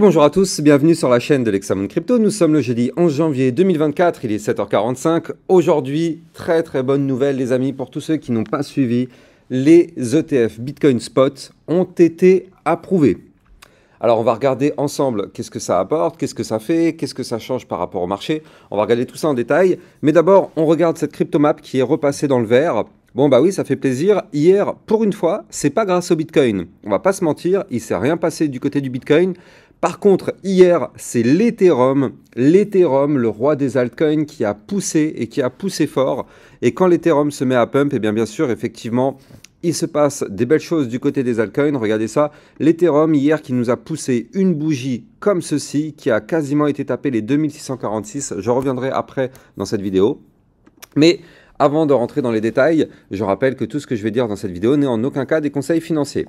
bonjour à tous, bienvenue sur la chaîne de l'Examen Crypto. Nous sommes le jeudi 11 janvier 2024, il est 7h45. Aujourd'hui, très très bonne nouvelle les amis pour tous ceux qui n'ont pas suivi, les ETF Bitcoin Spot ont été approuvés. Alors on va regarder ensemble qu'est-ce que ça apporte, qu'est-ce que ça fait, qu'est-ce que ça change par rapport au marché. On va regarder tout ça en détail. Mais d'abord, on regarde cette crypto map qui est repassée dans le vert. Bon bah oui, ça fait plaisir. Hier, pour une fois, c'est pas grâce au Bitcoin. On va pas se mentir, il s'est rien passé du côté du Bitcoin. Par contre, hier, c'est l'Ethereum, l'Ethereum, le roi des altcoins, qui a poussé et qui a poussé fort. Et quand l'Ethereum se met à pump, et eh bien bien sûr, effectivement, il se passe des belles choses du côté des altcoins. Regardez ça, l'Ethereum hier qui nous a poussé une bougie comme ceci, qui a quasiment été tapé les 2646. Je reviendrai après dans cette vidéo. Mais avant de rentrer dans les détails, je rappelle que tout ce que je vais dire dans cette vidéo n'est en aucun cas des conseils financiers.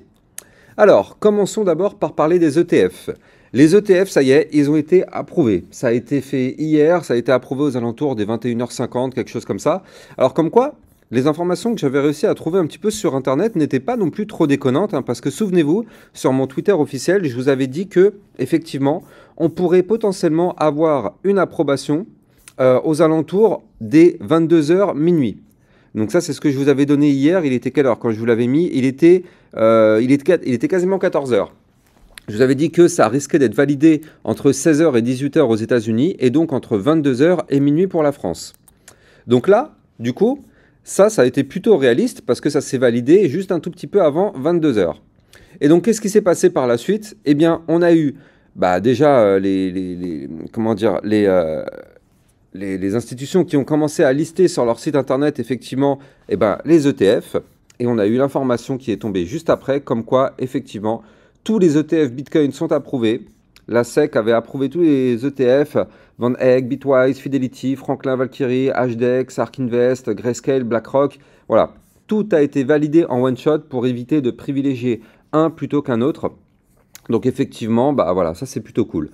Alors, commençons d'abord par parler des ETF. Les ETF, ça y est, ils ont été approuvés. Ça a été fait hier, ça a été approuvé aux alentours des 21h50, quelque chose comme ça. Alors comme quoi, les informations que j'avais réussi à trouver un petit peu sur Internet n'étaient pas non plus trop déconnantes, hein, parce que souvenez-vous, sur mon Twitter officiel, je vous avais dit que, effectivement, on pourrait potentiellement avoir une approbation euh, aux alentours des 22h minuit. Donc ça, c'est ce que je vous avais donné hier. Il était quelle heure quand je vous l'avais mis il était, euh, il, était, il était quasiment 14h je vous avais dit que ça risquait d'être validé entre 16h et 18h aux États-Unis et donc entre 22h et minuit pour la France. Donc là, du coup, ça, ça a été plutôt réaliste parce que ça s'est validé juste un tout petit peu avant 22h. Et donc, qu'est-ce qui s'est passé par la suite Eh bien, on a eu bah, déjà euh, les, comment dire, euh, les, institutions qui ont commencé à lister sur leur site internet effectivement eh ben, les ETF. Et on a eu l'information qui est tombée juste après, comme quoi effectivement tous les ETF Bitcoin sont approuvés. La SEC avait approuvé tous les ETF, Van Eyck, Bitwise, Fidelity, Franklin Valkyrie, HDX, e ARK Invest, Grayscale, BlackRock. Voilà, tout a été validé en one shot pour éviter de privilégier un plutôt qu'un autre. Donc effectivement, bah voilà, ça c'est plutôt cool.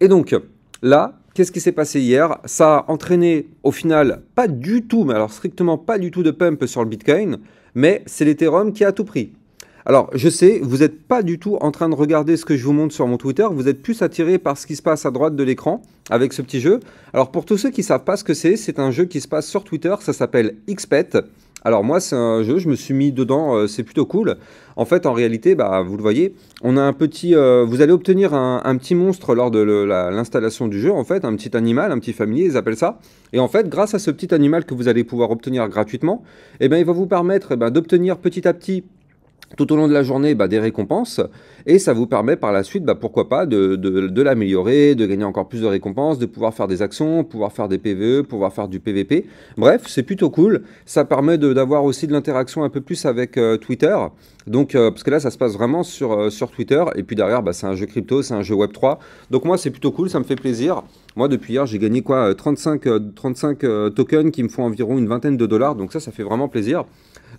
Et donc là, qu'est-ce qui s'est passé hier Ça a entraîné au final pas du tout, mais alors strictement pas du tout de pump sur le Bitcoin, mais c'est l'Ethereum qui a tout pris. Alors, je sais, vous n'êtes pas du tout en train de regarder ce que je vous montre sur mon Twitter. Vous êtes plus attiré par ce qui se passe à droite de l'écran avec ce petit jeu. Alors, pour tous ceux qui ne savent pas ce que c'est, c'est un jeu qui se passe sur Twitter. Ça s'appelle XPET. Alors moi, c'est un jeu, je me suis mis dedans, euh, c'est plutôt cool. En fait, en réalité, bah, vous le voyez, on a un petit, euh, vous allez obtenir un, petit monstre lors de l'installation du jeu, en fait, un petit animal, un petit familier, ils appellent ça. Et en fait, grâce à ce petit animal que vous allez pouvoir obtenir gratuitement, eh ben, il va vous permettre eh ben, d'obtenir petit à petit tout au long de la journée bah, des récompenses et ça vous permet par la suite, bah, pourquoi pas, de, l'améliorer, de gagner encore plus de récompenses, de pouvoir faire des actions, pouvoir faire des PVE, pouvoir faire du PVP. Bref, c'est plutôt cool. Ça permet d'avoir aussi de l'interaction un peu plus avec euh, Twitter. Donc, euh, parce que là, ça se passe vraiment sur, euh, sur Twitter. Et puis derrière, bah, c'est un jeu crypto, c'est un jeu Web3. Donc moi, c'est plutôt cool, ça me fait plaisir. Moi, depuis hier, j'ai gagné quoi 35, 35 tokens qui me font environ une vingtaine de dollars. Donc ça, ça fait vraiment plaisir.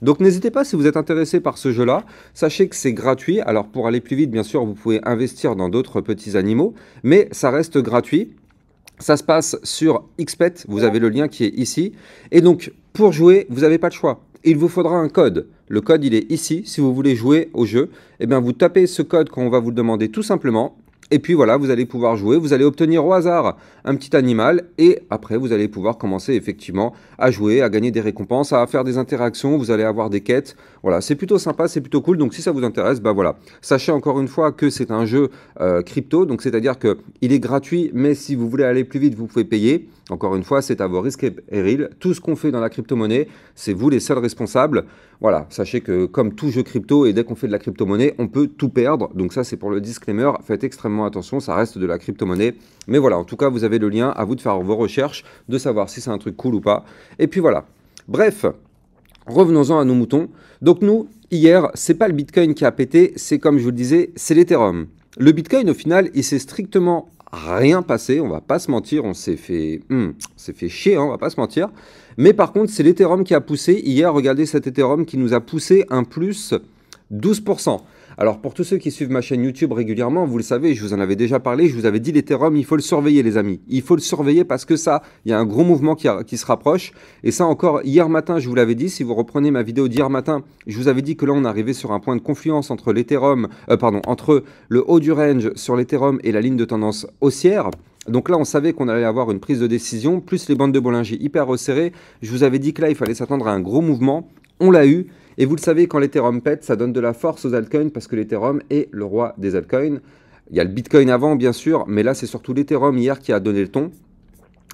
Donc n'hésitez pas si vous êtes intéressé par ce jeu-là. Sachez que c'est gratuit. Alors pour aller plus vite, bien sûr, vous pouvez investir dans d'autres petits animaux, mais ça reste gratuit. Ça se passe sur Xpet, vous avez le lien qui est ici. Et donc, pour jouer, vous n'avez pas de choix. Il vous faudra un code. Le code, il est ici. Si vous voulez jouer au jeu, eh bien, vous tapez ce code qu'on va vous demander tout simplement. Et puis voilà, vous allez pouvoir jouer, vous allez obtenir au hasard un petit animal et après vous allez pouvoir commencer effectivement à jouer, à gagner des récompenses, à faire des interactions, vous allez avoir des quêtes. Voilà, c'est plutôt sympa, c'est plutôt cool. Donc si ça vous intéresse, bah voilà. Sachez encore une fois que c'est un jeu euh, crypto, donc c'est-à-dire que il est gratuit, mais si vous voulez aller plus vite, vous pouvez payer. Encore une fois, c'est à vos risques et périls. Tout ce qu'on fait dans la crypto-monnaie, c'est vous les seuls responsables. Voilà, sachez que comme tout jeu crypto et dès qu'on fait de la crypto-monnaie, on peut tout perdre. Donc ça, c'est pour le disclaimer. Faites extrêmement attention, ça reste de la crypto-monnaie. Mais voilà, en tout cas, vous avez le lien, à vous de faire vos recherches, de savoir si c'est un truc cool ou pas. Et puis voilà. Bref, revenons-en à nos moutons. Donc nous, hier, c'est pas le Bitcoin qui a pété, c'est comme je vous le disais, c'est l'Ethereum. Le Bitcoin, au final, il s'est strictement rien passé, on va pas se mentir, on s'est fait, hmm, fait chier, hein, on va pas se mentir. Mais par contre, c'est l'Ethereum qui a poussé. Hier, regardez cet Ethereum qui nous a poussé un plus 12%. Alors pour tous ceux qui suivent ma chaîne YouTube régulièrement, vous le savez, je vous en avais déjà parlé, je vous avais dit l'Ethereum, il faut le surveiller les amis. Il faut le surveiller parce que ça, il y a un gros mouvement qui, se rapproche. Et ça encore, hier matin, je vous l'avais dit, si vous reprenez ma vidéo d'hier matin, je vous avais dit que là on arrivait sur un point de confluence entre l'Ethereum, euh, pardon, entre le haut du range sur l'Ethereum et la ligne de tendance haussière. Donc là, on savait qu'on allait avoir une prise de décision, plus les bandes de Bollinger hyper resserrées. Je vous avais dit que là, il fallait s'attendre à un gros mouvement. On l'a eu. Et vous le savez, quand l'Ethereum pète, ça donne de la force aux altcoins parce que l'Ethereum est le roi des altcoins. Il y a le Bitcoin avant, bien sûr, mais là, c'est surtout l'Ethereum hier qui a donné le ton.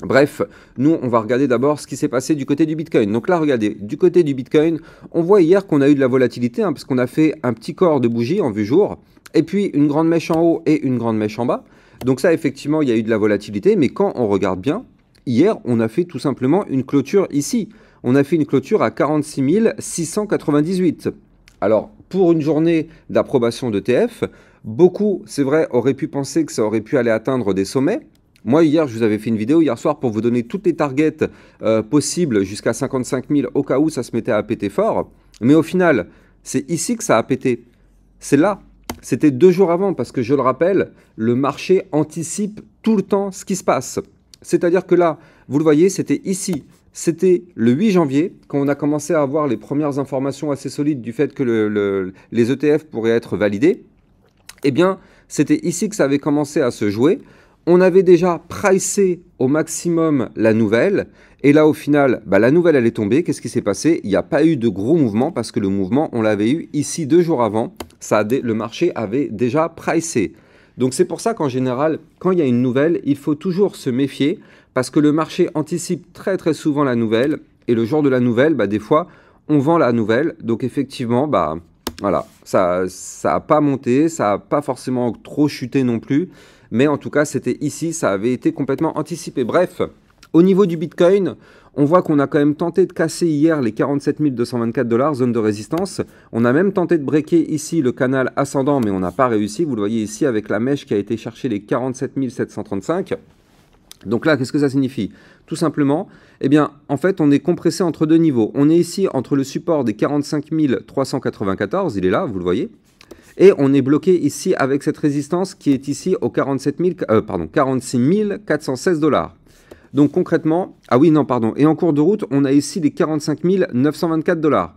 Bref, nous, on va regarder d'abord ce qui s'est passé du côté du Bitcoin. Donc là, regardez, du côté du Bitcoin, on voit hier qu'on a eu de la volatilité, hein, parce qu'on a fait un petit corps de bougie en vue jour, et puis une grande mèche en haut et une grande mèche en bas. Donc ça, effectivement, il y a eu de la volatilité, mais quand on regarde bien, hier, on a fait tout simplement une clôture ici on a fait une clôture à 46 698. Alors, pour une journée d'approbation d'ETF, beaucoup, c'est vrai, auraient pu penser que ça aurait pu aller atteindre des sommets. Moi, hier, je vous avais fait une vidéo hier soir pour vous donner toutes les targets euh, possibles jusqu'à 55 000 au cas où ça se mettait à péter fort. Mais au final, c'est ici que ça a pété. C'est là. C'était deux jours avant parce que je le rappelle, le marché anticipe tout le temps ce qui se passe. C'est-à-dire que là, vous le voyez, c'était ici c'était le 8 janvier quand on a commencé à avoir les premières informations assez solides du fait que les ETF pourraient être validés. Eh bien, c'était ici que ça avait commencé à se jouer. On avait déjà pricé au maximum la nouvelle. Et là, au final, bah, la nouvelle, elle est tombée. Qu'est-ce qui s'est passé Il n'y a pas eu de gros mouvement parce que le mouvement, on l'avait eu ici deux jours avant. le marché avait déjà pricé. Donc c'est pour ça qu'en général, quand il y a une nouvelle, il faut toujours se méfier parce que le marché anticipe très très souvent la nouvelle, et le jour de la nouvelle, bah, des fois, on vend la nouvelle, donc effectivement, bah, voilà, ça n'a pas monté, ça n'a pas forcément trop chuté non plus, mais en tout cas, c'était ici, ça avait été complètement anticipé. Bref, au niveau du Bitcoin, on voit qu'on a quand même tenté de casser hier les 47 224 dollars, zone de résistance. On a même tenté de breaker ici le canal ascendant, mais on n'a pas réussi. Vous le voyez ici avec la mèche qui a été chercher les 47 735. Donc là, qu'est-ce que ça signifie Tout simplement, eh bien, en fait, on est compressé entre deux niveaux. On est ici entre le support des 45 394, il est là, vous le voyez, et on est bloqué ici avec cette résistance qui est ici aux 47 euh, pardon, 46 416 dollars. Donc concrètement, ah oui, non, pardon, et en cours de route, on a ici les 45 924 dollars.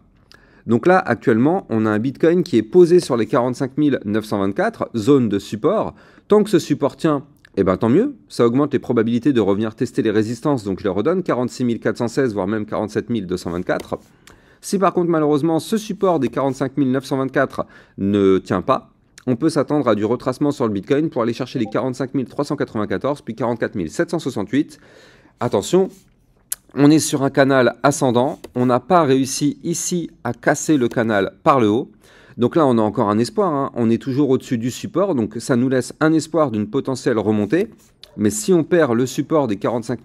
Donc là, actuellement, on a un Bitcoin qui est posé sur les 45 924, zone de support. Tant que ce support tient, eh bien tant mieux, ça augmente les probabilités de revenir tester les résistances, donc je les redonne 46 416, voire même 47 224. Si par contre malheureusement ce support des 45 924 ne tient pas, on peut s'attendre à du retracement sur le Bitcoin pour aller chercher les 45 394 puis 44 768. Attention, on est sur un canal ascendant, on n'a pas réussi ici à casser le canal par le haut. Donc là, on a encore un espoir. Hein. On est toujours au-dessus du support, donc ça nous laisse un espoir d'une potentielle remontée. Mais si on perd le support des 45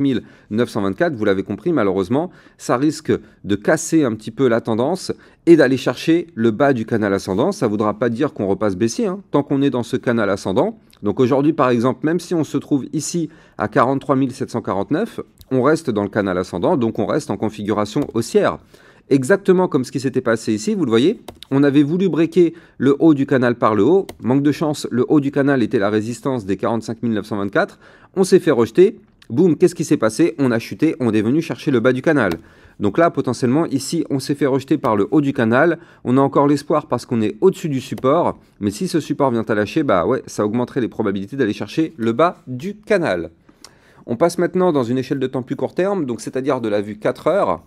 924, vous l'avez compris, malheureusement, ça risque de casser un petit peu la tendance et d'aller chercher le bas du canal ascendant. Ça ne voudra pas dire qu'on repasse baissier, hein, tant qu'on est dans ce canal ascendant. Donc aujourd'hui, par exemple, même si on se trouve ici à 43 749, on reste dans le canal ascendant, donc on reste en configuration haussière exactement comme ce qui s'était passé ici, vous le voyez, on avait voulu breaker le haut du canal par le haut. Manque de chance, le haut du canal était la résistance des 45 924. On s'est fait rejeter. Boum, qu'est-ce qui s'est passé On a chuté, on est venu chercher le bas du canal. Donc là, potentiellement, ici, on s'est fait rejeter par le haut du canal. On a encore l'espoir parce qu'on est au-dessus du support. Mais si ce support vient à lâcher, bah ouais, ça augmenterait les probabilités d'aller chercher le bas du canal. On passe maintenant dans une échelle de temps plus court terme, donc c'est-à-dire de la vue 4 heures.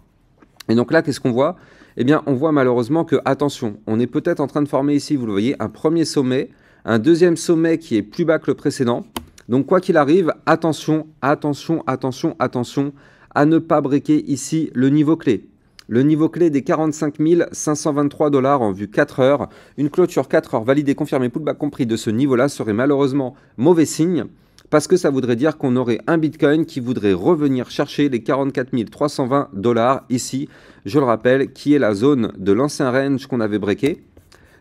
Et donc là, qu'est-ce qu'on voit Eh bien, on voit malheureusement que, attention, on est peut-être en train de former ici, vous le voyez, un premier sommet, un deuxième sommet qui est plus bas que le précédent. Donc quoi qu'il arrive, attention, attention, attention, attention à ne pas briquer ici le niveau clé. Le niveau clé des 45 523 dollars en vue 4 heures, une clôture 4 heures validée, confirmée, pullback compris de ce niveau-là serait malheureusement mauvais signe parce que ça voudrait dire qu'on aurait un Bitcoin qui voudrait revenir chercher les 44 320 dollars ici, je le rappelle, qui est la zone de l'ancien range qu'on avait breaké.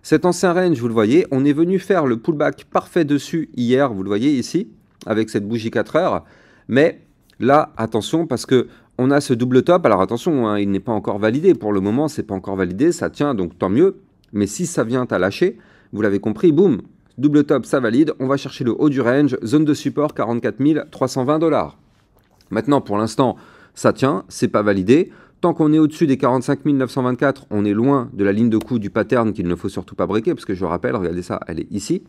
Cet ancien range, vous le voyez, on est venu faire le pullback parfait dessus hier, vous le voyez ici, avec cette bougie 4 heures. Mais là, attention, parce que on a ce double top. Alors attention, hein, il n'est pas encore validé. Pour le moment, c'est pas encore validé, ça tient, donc tant mieux. Mais si ça vient à lâcher, vous l'avez compris, boum, Double top, ça valide. On va chercher le haut du range, zone de support 44 320 dollars. Maintenant, pour l'instant, ça tient, c'est pas validé. Tant qu'on est au-dessus des 45 924, on est loin de la ligne de coût du pattern qu'il ne faut surtout pas briquer. parce que je rappelle, regardez ça, elle est ici.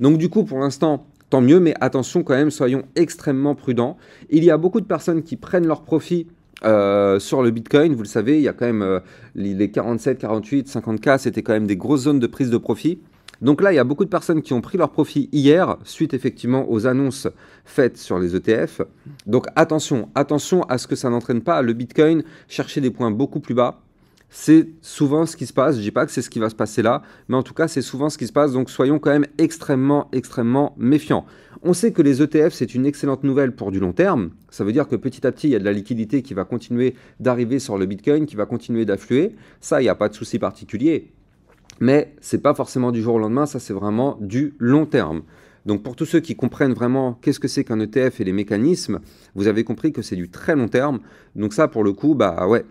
Donc du coup, pour l'instant, tant mieux, mais attention quand même, soyons extrêmement prudents. Il y a beaucoup de personnes qui prennent leur profit euh, sur le Bitcoin, vous le savez, il y a quand même euh, les 47, 48, 50K, c'était quand même des grosses zones de prise de profit. Donc là, il y a beaucoup de personnes qui ont pris leur profit hier suite effectivement aux annonces faites sur les ETF. Donc attention, attention à ce que ça n'entraîne pas le Bitcoin chercher des points beaucoup plus bas. C'est souvent ce qui se passe. Je dis pas que c'est ce qui va se passer là, mais en tout cas, c'est souvent ce qui se passe. Donc soyons quand même extrêmement, extrêmement méfiants. On sait que les ETF, c'est une excellente nouvelle pour du long terme. Ça veut dire que petit à petit, il y a de la liquidité qui va continuer d'arriver sur le Bitcoin, qui va continuer d'affluer. Ça, il n'y a pas de souci particulier mais c'est pas forcément du jour au lendemain, ça c'est vraiment du long terme. Donc pour tous ceux qui comprennent vraiment qu'est-ce que c'est qu'un ETF et les mécanismes, vous avez compris que c'est du très long terme. Donc ça pour le coup, bah ouais,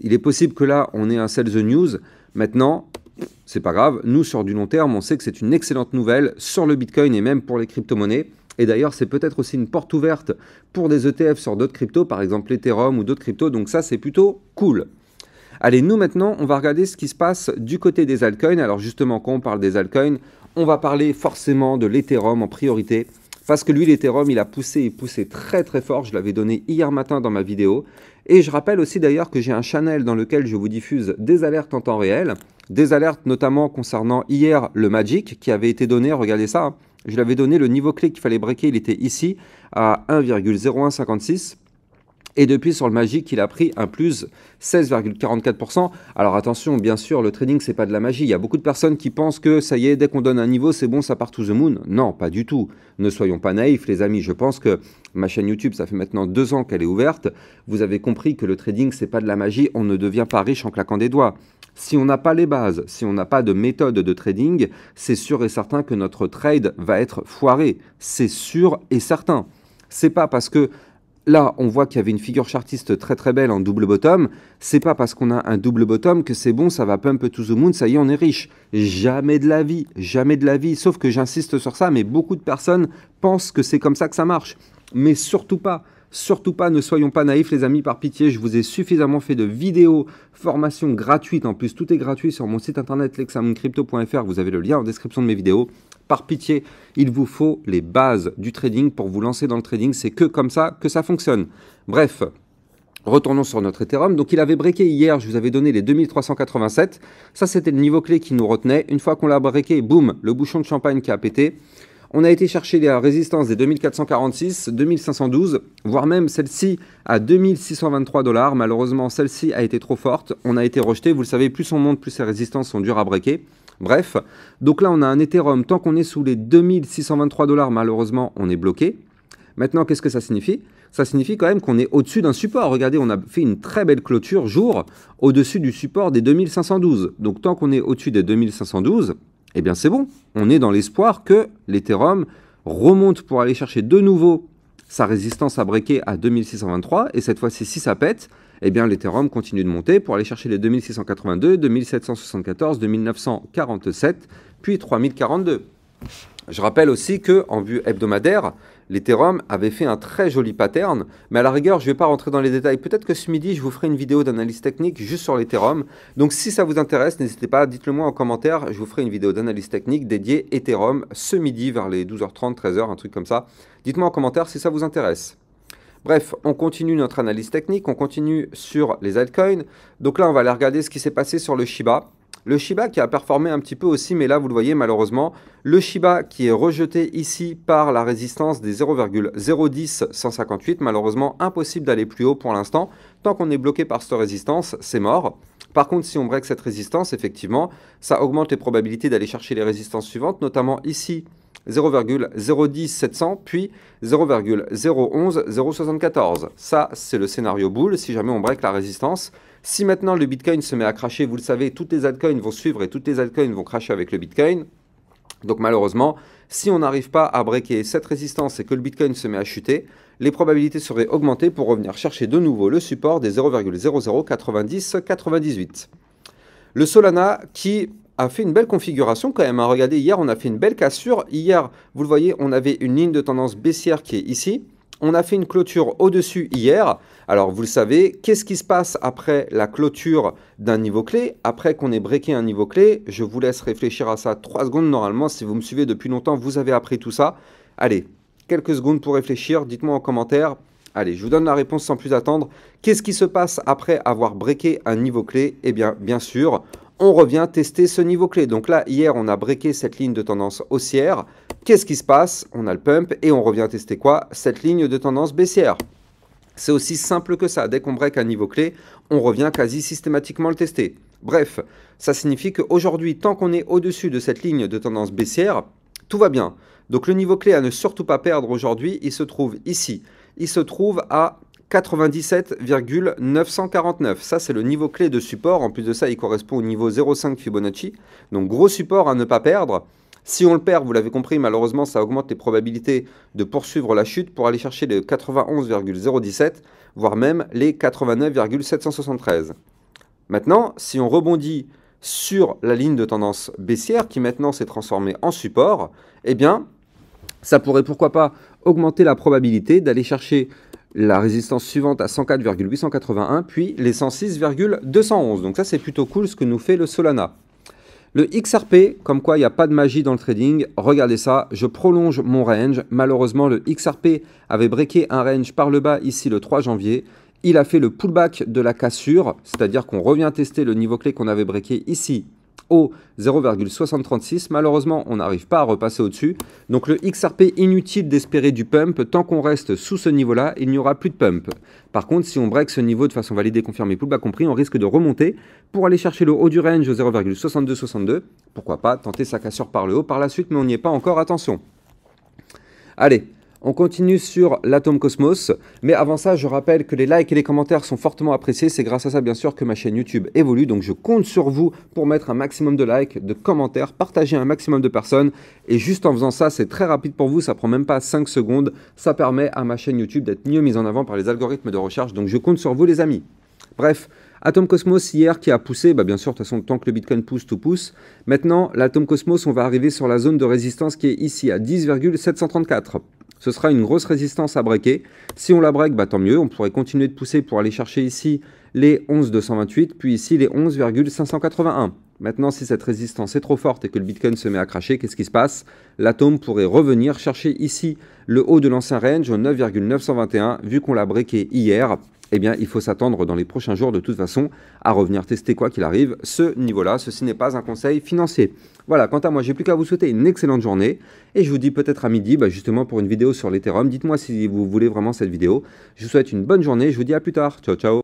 il est possible que là on ait un sell the news. Maintenant, c'est pas grave, nous sur du long terme, on sait que c'est une excellente nouvelle sur le Bitcoin et même pour les crypto-monnaies. Et d'ailleurs, c'est peut-être aussi une porte ouverte pour des ETF sur d'autres cryptos, par exemple Ethereum ou d'autres cryptos. Donc ça, c'est plutôt cool. Allez, nous maintenant, on va regarder ce qui se passe du côté des altcoins. Alors justement, quand on parle des altcoins, on va parler forcément de l'Ethereum en priorité. Parce que lui, l'Ethereum, il a poussé et poussé très très fort. Je l'avais donné hier matin dans ma vidéo. Et je rappelle aussi d'ailleurs que j'ai un channel dans lequel je vous diffuse des alertes en temps réel. Des alertes notamment concernant hier le Magic qui avait été donné. Regardez ça. Hein. Je l'avais donné le niveau clé qu'il fallait breaker. Il était ici à 1,0156. Et depuis, sur le Magic, il a pris un plus 16,44%. Alors attention, bien sûr, le trading, c'est pas de la magie. Il y a beaucoup de personnes qui pensent que ça y est, dès qu'on donne un niveau, c'est bon, ça part tout the moon. Non, pas du tout. Ne soyons pas naïfs, les amis. Je pense que ma chaîne YouTube, ça fait maintenant deux ans qu'elle est ouverte. Vous avez compris que le trading, c'est pas de la magie. On ne devient pas riche en claquant des doigts. Si on n'a pas les bases, si on n'a pas de méthode de trading, c'est sûr et certain que notre trade va être foiré. C'est sûr et certain. C'est pas parce que Là, on voit qu'il y avait une figure chartiste très très belle en double bottom. C'est pas parce qu'on a un double bottom que c'est bon, ça va pump to the moon, ça y est, on est riche. Jamais de la vie, jamais de la vie. Sauf que j'insiste sur ça, mais beaucoup de personnes pensent que c'est comme ça que ça marche. Mais surtout pas. Surtout pas, ne soyons pas naïfs les amis, par pitié, je vous ai suffisamment fait de vidéos, formations gratuites, en plus tout est gratuit sur mon site internet lexamoncrypto.fr, vous avez le lien en description de mes vidéos. Par pitié, il vous faut les bases du trading pour vous lancer dans le trading. C'est que comme ça que ça fonctionne. Bref, Retournons sur notre Ethereum. Donc il avait breaké hier, je vous avais donné les 2387. Ça c'était le niveau clé qui nous retenait. Une fois qu'on l'a breaké, boum, le bouchon de champagne qui a pété. On a été chercher la résistance des 2446, 2512, voire même celle-ci à 2623 dollars. Malheureusement, celle-ci a été trop forte. On a été rejeté. Vous le savez, plus on monte, plus ces résistances sont dures à breaker. Bref, donc là on a un Ethereum, tant qu'on est sous les 2623 dollars, malheureusement on est bloqué. Maintenant, qu'est-ce que ça signifie Ça signifie quand même qu'on est au-dessus d'un support. Regardez, on a fait une très belle clôture jour au-dessus du support des 2512. Donc tant qu'on est au-dessus des 2512, eh bien c'est bon. On est dans l'espoir que l'Ethereum remonte pour aller chercher de nouveau sa résistance à briquer à 2623. Et cette fois-ci, si ça pète, eh bien l'Ethereum continue de monter pour aller chercher les 2682, 2774, 2947, puis 3042. Je rappelle aussi que en vue hebdomadaire, l'Ethereum avait fait un très joli pattern, mais à la rigueur, je ne vais pas rentrer dans les détails. Peut-être que ce midi, je vous ferai une vidéo d'analyse technique juste sur l'Ethereum. Donc si ça vous intéresse, n'hésitez pas, dites-le moi en commentaire, je vous ferai une vidéo d'analyse technique dédiée Ethereum ce midi vers les 12h30, 13h, un truc comme ça. Dites-moi en commentaire si ça vous intéresse. Bref, on continue notre analyse technique, on continue sur les altcoins. Donc là, on va aller regarder ce qui s'est passé sur le Shiba. Le Shiba qui a performé un petit peu aussi, mais là vous le voyez malheureusement, le Shiba qui est rejeté ici par la résistance des 0,010158, malheureusement impossible d'aller plus haut pour l'instant. Tant qu'on est bloqué par cette résistance, c'est mort. Par contre, si on break cette résistance, effectivement, ça augmente les probabilités d'aller chercher les résistances suivantes, notamment ici 0,010700 puis 0,011074. Ça, c'est le scénario boule si jamais on break la résistance. Si maintenant le Bitcoin se met à cracher, vous le savez, toutes les altcoins vont suivre et toutes les altcoins vont cracher avec le Bitcoin. Donc malheureusement, si on n'arrive pas à breaker cette résistance et que le Bitcoin se met à chuter, les probabilités seraient augmentées pour revenir chercher de nouveau le support des 0,009098. Le Solana qui a fait une belle configuration quand même. Hein. Regardez, hier, on a fait une belle cassure. Hier, vous le voyez, on avait une ligne de tendance baissière qui est ici. On a fait une clôture au-dessus hier. Alors, vous le savez, qu'est-ce qui se passe après la clôture d'un niveau clé Après qu'on ait breaké un niveau clé, je vous laisse réfléchir à ça trois secondes. Normalement, si vous me suivez depuis longtemps, vous avez appris tout ça. Allez, quelques secondes pour réfléchir. Dites-moi en commentaire. Allez, je vous donne la réponse sans plus attendre. Qu'est-ce qui se passe après avoir breaké un niveau clé Eh bien, bien sûr, on revient tester ce niveau clé. Donc là, hier, on a breaké cette ligne de tendance haussière. Qu'est-ce qui se passe On a le pump et on revient tester quoi Cette ligne de tendance baissière. C'est aussi simple que ça. Dès qu'on break un niveau clé, on revient quasi systématiquement le tester. Bref, ça signifie qu'aujourd'hui, tant qu'on est au-dessus de cette ligne de tendance baissière, tout va bien. Donc le niveau clé à ne surtout pas perdre aujourd'hui, il se trouve ici. Il se trouve à 97,949. Ça, c'est le niveau clé de support. En plus de ça, il correspond au niveau 0,5 Fibonacci. Donc, gros support à ne pas perdre. Si on le perd, vous l'avez compris, malheureusement, ça augmente les probabilités de poursuivre la chute pour aller chercher les 91,017, voire même les 89,773. Maintenant, si on rebondit sur la ligne de tendance baissière, qui maintenant s'est transformée en support, eh bien, ça pourrait pourquoi pas augmenter la probabilité d'aller chercher la résistance suivante à 104,881, puis les 106,211. Donc ça, c'est plutôt cool ce que nous fait le Solana. Le XRP, comme quoi il n'y a pas de magie dans le trading, regardez ça, je prolonge mon range. Malheureusement, le XRP avait breaké un range par le bas ici le 3 janvier. Il a fait le pullback de la cassure, c'est-à-dire qu'on revient tester le niveau clé qu'on avait breaké ici au 0,636. Malheureusement, on n'arrive pas à repasser au-dessus. Donc le XRP, inutile d'espérer du pump. Tant qu'on reste sous ce niveau-là, il n'y aura plus de pump. Par contre, si on break ce niveau de façon validée, confirmée, plus bas compris, on risque de remonter pour aller chercher le haut du range au 0,6262. Pourquoi pas tenter sa cassure par le haut par la suite, mais on n'y est pas encore, attention. Allez, on continue sur l'Atome Cosmos. Mais avant ça, je rappelle que les likes et les commentaires sont fortement appréciés. C'est grâce à ça, bien sûr, que ma chaîne YouTube évolue. Donc je compte sur vous pour mettre un maximum de likes, de commentaires, partager un maximum de personnes. Et juste en faisant ça, c'est très rapide pour vous. Ça prend même pas 5 secondes. Ça permet à ma chaîne YouTube d'être mieux mise en avant par les algorithmes de recherche. Donc je compte sur vous, les amis. Bref, Atom Cosmos hier qui a poussé, bah, bien sûr, de toute façon, tant que le Bitcoin pousse, tout pousse. Maintenant, l'Atom Cosmos, on va arriver sur la zone de résistance qui est ici à 10,734 ce sera une grosse résistance à breaker. Si on la break, bah, tant mieux, on pourrait continuer de pousser pour aller chercher ici les 11228, puis ici les 11,581. Maintenant, si cette résistance est trop forte et que le Bitcoin se met à cracher, qu'est-ce qui se passe L'atome pourrait revenir chercher ici le haut de l'ancien range au 9,921, vu qu'on l'a breaké hier eh bien, il faut s'attendre dans les prochains jours de toute façon à revenir tester quoi qu'il arrive ce niveau-là. Ceci n'est pas un conseil financier. Voilà, quant à moi, j'ai plus qu'à vous souhaiter une excellente journée et je vous dis peut-être à midi bah, justement pour une vidéo sur l'Ethereum. Dites-moi si vous voulez vraiment cette vidéo. Je vous souhaite une bonne journée, je vous dis à plus tard. Ciao, ciao